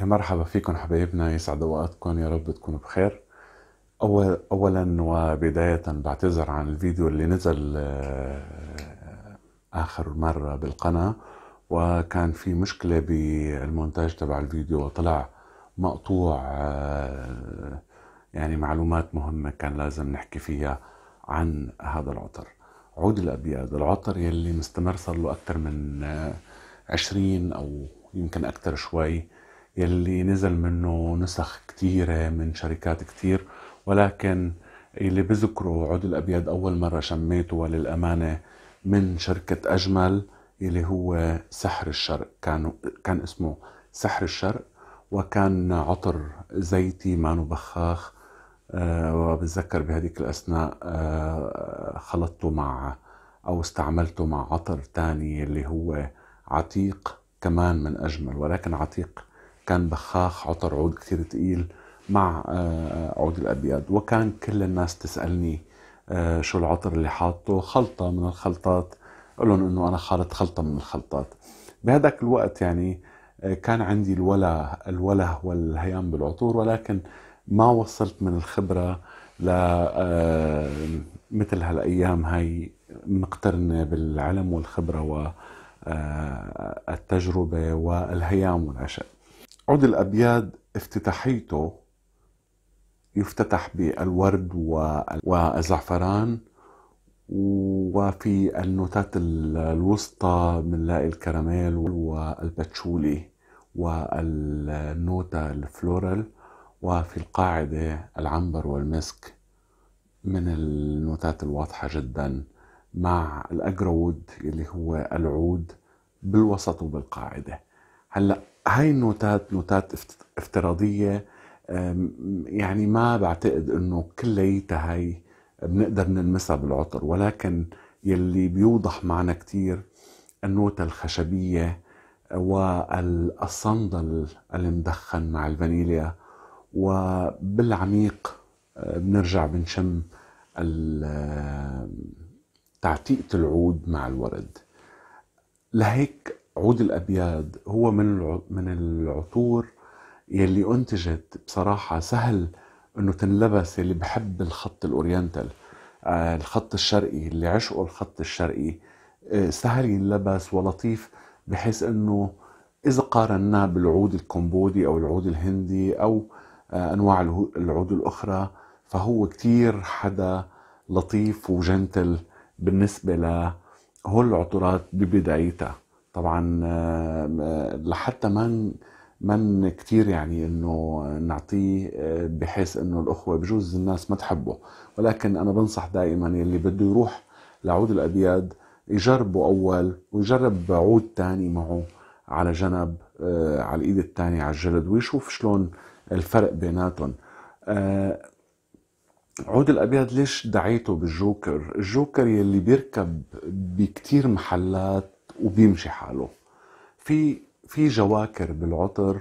يا مرحبا فيكم حبايبنا يسعد اوقاتكم يا رب تكونوا بخير أول اولا وبدايه بعتذر عن الفيديو اللي نزل آه، اخر مره بالقناه وكان في مشكله بالمونتاج تبع الفيديو وطلع مقطوع آه، يعني معلومات مهمه كان لازم نحكي فيها عن هذا العطر عود الابيض العطر يلي مستمر صار له اكثر من آه، عشرين او يمكن اكثر شوي يلي نزل منه نسخ كتيرة من شركات كتير ولكن اللي بذكره عود الأبيض أول مرة شميته وللأمانة من شركة أجمل اللي هو سحر الشرق كان, كان اسمه سحر الشرق وكان عطر زيتي مانو بخاخ آه، وبتذكر بهذيك الأثناء آه، خلطته مع أو استعملته مع عطر تاني اللي هو عتيق كمان من أجمل ولكن عتيق كان بخاخ عطر عود كثير تقيل مع آه، عود الابيض وكان كل الناس تسالني آه، شو العطر اللي حاطه خلطه من الخلطات اقول لهم انه انا خالط خلطه من الخلطات بهذاك الوقت يعني آه، كان عندي الولا الوله والهيام بالعطور ولكن ما وصلت من الخبره ل مثل هالايام هاي مقترنه بالعلم والخبره والتجربه والهيام والعشق عود الأبيض افتتاحيته يفتتح بالورد والزعفران وفي النوتات الوسطى بنلاقي الكراميل والباتشولي والنوتة الفلورال وفي القاعدة العنبر والمسك من النوتات الواضحة جدا مع الأجرود اللي هو العود بالوسط وبالقاعدة هلأ هاي النوتات نوتات افتراضية يعني ما بعتقد انه كليتها هاي بنقدر نلمسها بالعطر ولكن يلي بيوضح معنا كتير النوتة الخشبية والصندل المدخن مع الفانيليا وبالعميق آه، بنرجع بنشم تعتيقة العود مع الورد لهيك عود الابيض هو من من العطور يلي انتجت بصراحه سهل انه تنلبس اللي بحب الخط الاورينتال آه، الخط الشرقي اللي عشقه الخط الشرقي آه، سهل ينلبس ولطيف بحيث انه اذا قارناه بالعود الكمبودي او العود الهندي او آه، انواع العود الاخرى فهو كتير حدا لطيف وجنتل بالنسبه لهول العطورات ببدايتها طبعا آه، لحتى ما من كتير يعني انه نعطيه آه، بحيث انه الاخوه بجوز الناس ما تحبه ولكن انا بنصح دائما اللي بده يروح لعود الابياد يجربه اول ويجرب عود تاني معه على جنب آه، على الايد الثانيه على الجلد ويشوف شلون الفرق بيناتهم عود الابيض ليش دعيته بالجوكر الجوكر يلي بيركب بكتير محلات وبيمشي حاله في في جواكر بالعطر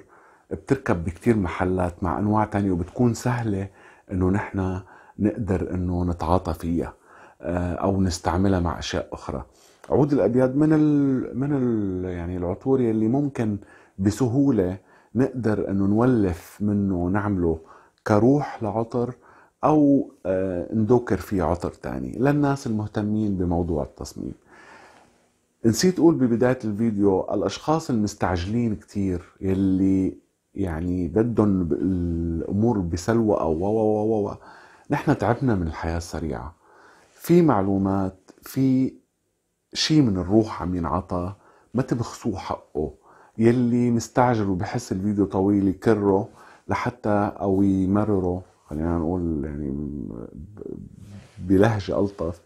بتركب بكتير محلات مع انواع تانية وبتكون سهله انه نحن نقدر انه نتعاطى فيها آه، او نستعملها مع اشياء اخرى عود الابيض من الـ من الـ يعني العطور يلي ممكن بسهوله نقدر انه نولف منه ونعمله كروح لعطر او آه، ندوكر فيه عطر تاني للناس المهتمين بموضوع التصميم نسيت اقول ببدايه الفيديو الاشخاص المستعجلين كتير يلي يعني بدهم الامور بسلوه او و و و نحن تعبنا من الحياه السريعه في معلومات في شيء من الروح عم ينعطى ما تبخسوه حقه يلي مستعجل وبحس الفيديو طويل يكره لحتى او يمرره خلينا نقول يعني بلهجه الطف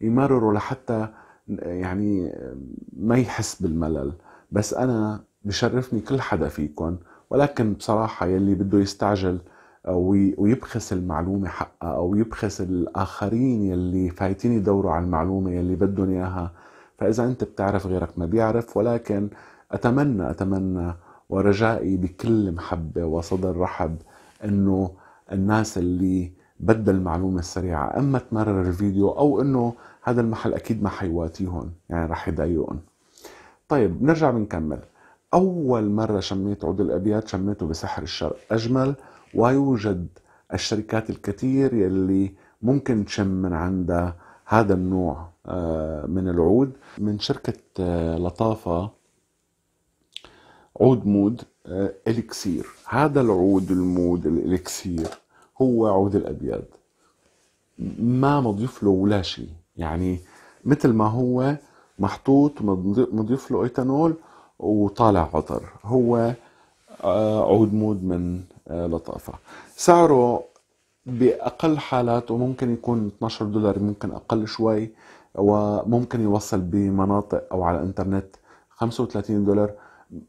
يمرره لحتى يعني ما يحس بالملل بس أنا بشرفني كل حدا فيكم ولكن بصراحة يلي بده يستعجل ويبخس المعلومة حقها أو يبخس الآخرين يلي فايتين يدوروا على المعلومة يلي بدهم إياها فإذا أنت بتعرف غيرك ما بيعرف ولكن أتمنى أتمنى ورجائي بكل محبة وصدر رحب أنه الناس اللي بدل المعلومة السريعة اما تمرر الفيديو او انه هذا المحل اكيد ما حيواتيهم يعني رح يضايقهم طيب نرجع بنكمل اول مرة شميت عود الابيات شميته بسحر الشرق اجمل ويوجد الشركات الكثير يلي ممكن تشم من عندها هذا النوع آه، من العود من شركة آه، لطافة عود مود آه، اليكسير هذا العود المود الاليكسير هو عود الابيض ما مضيف له ولا شيء يعني مثل ما هو محطوط مضيف له ايتانول وطالع عطر هو آه، عود مود من آه، لطافة سعره بأقل حالاته ممكن يكون 12 دولار ممكن أقل شوي وممكن يوصل بمناطق أو على الإنترنت 35 دولار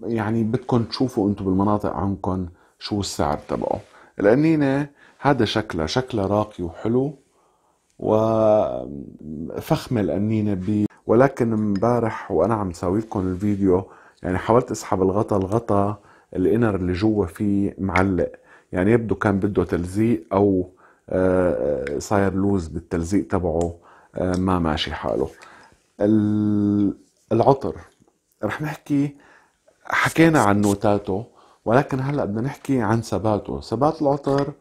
يعني بدكم تشوفوا أنتم بالمناطق عندكم شو السعر تبعه القنينة هذا شكله شكله راقي وحلو وفخمه القنينه بي ولكن امبارح وانا عم ساوي لكم الفيديو يعني حاولت اسحب الغطا الغطا الانر اللي جوا فيه معلق يعني يبدو كان بده تلزيق او آه، آه، صاير لوز بالتلزيق تبعه آه، ما ماشي حاله العطر رح نحكي حكينا عن نوتاته ولكن هلا بدنا نحكي عن ثباته ثبات العطر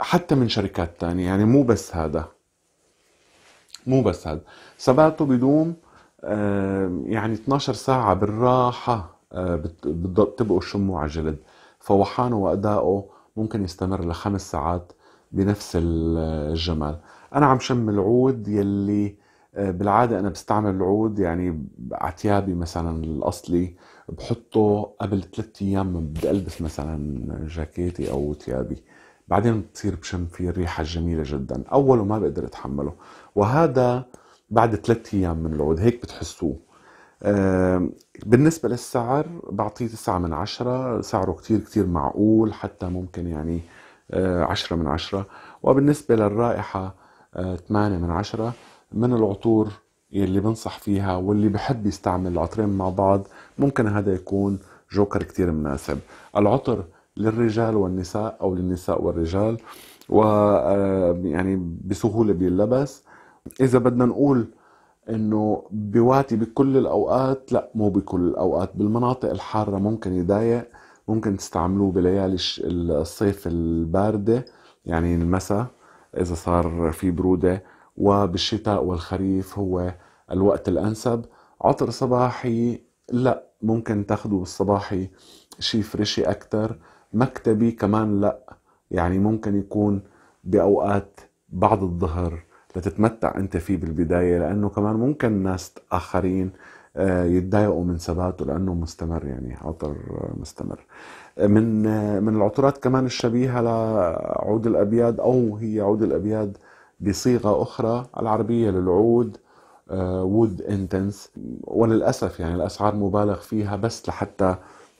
حتى من شركات تانية يعني مو بس هذا مو بس هذا سباته بدوم يعني 12 ساعة بالراحة آه، بتبقوا شموا على الجلد فوحانه وأداؤه ممكن يستمر لخمس ساعات بنفس الجمال أنا عم شم العود يلي آه، بالعادة أنا بستعمل العود يعني عتيابي مثلا الأصلي بحطه قبل ثلاثة أيام بدي ألبس مثلا جاكيتي أو ثيابي بعدين بتصير بشم فيه الريحة الجميلة جدا أوله ما بقدر أتحمله وهذا بعد ثلاثة أيام من العود هيك بتحسوه بالنسبة للسعر بعطيه تسعة من عشرة سعره كتير كتير معقول حتى ممكن يعني آه، عشرة من عشرة وبالنسبة للرائحة آه، ثمانية من عشرة من العطور يلي بنصح فيها واللي بحب يستعمل العطرين مع بعض ممكن هذا يكون جوكر كتير مناسب العطر للرجال والنساء او للنساء والرجال و آه، يعني بسهوله بينلبس اذا بدنا نقول انه بواتي بكل الاوقات لا مو بكل الاوقات بالمناطق الحاره ممكن يضايق ممكن تستعملوه بليالي الصيف البارده يعني المساء اذا صار في بروده وبالشتاء والخريف هو الوقت الانسب عطر صباحي لا ممكن تاخده بالصباحي شيء فريشي اكثر مكتبي كمان لا يعني ممكن يكون بأوقات بعد الظهر لتتمتع انت فيه بالبداية لأنه كمان ممكن ناس آخرين آه، يتضايقوا من ثباته لأنه مستمر يعني عطر مستمر من آه، من العطورات كمان الشبيهة لعود الأبياد أو هي عود الأبياد بصيغة أخرى العربية للعود وود آه، انتنس وللأسف يعني الأسعار مبالغ فيها بس لحتى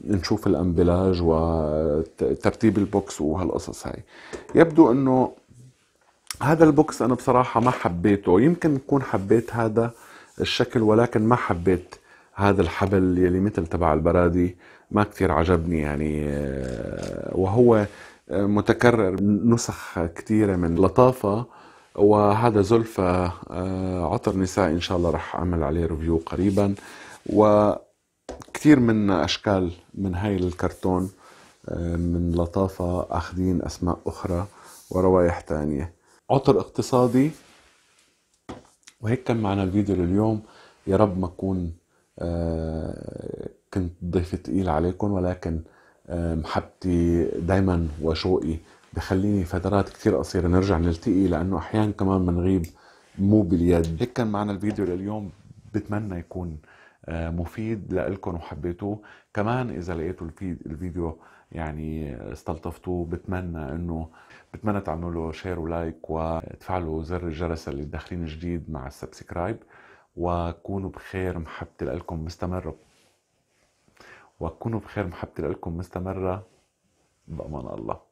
نشوف الامبلاج وترتيب البوكس وهالقصص هاي يبدو انه هذا البوكس انا بصراحه ما حبيته يمكن يكون حبيت هذا الشكل ولكن ما حبيت هذا الحبل يلي مثل تبع البرادي ما كثير عجبني يعني آه، وهو آه، متكرر نسخ كثيره من لطافه وهذا زلفة آه، عطر نساء إن شاء الله رح أعمل عليه ريفيو قريبا و كثير من اشكال من هاي الكرتون آه، من لطافه اخذين اسماء اخرى وروائح تانية عطر اقتصادي وهيك كان معنا الفيديو لليوم يا رب ما اكون آه، كنت ضيف تقيل عليكم ولكن آه، محبتي دايما وشوقي بخليني فترات كثير قصيرة نرجع نلتقي لأنه أحيانا كمان بنغيب مو باليد هيك كان معنا الفيديو لليوم بتمنى يكون آه، مفيد لإلكم وحبيتوه كمان إذا لقيتوا الفيديو يعني استلطفتوه بتمنى انه بتمنى تعملوا له شير ولايك وتفعلوا زر الجرس اللي داخلين جديد مع السبسكرايب وكونوا بخير محبتي لكم مستمرة وكونوا بخير محبتي لكم مستمرة بأمان الله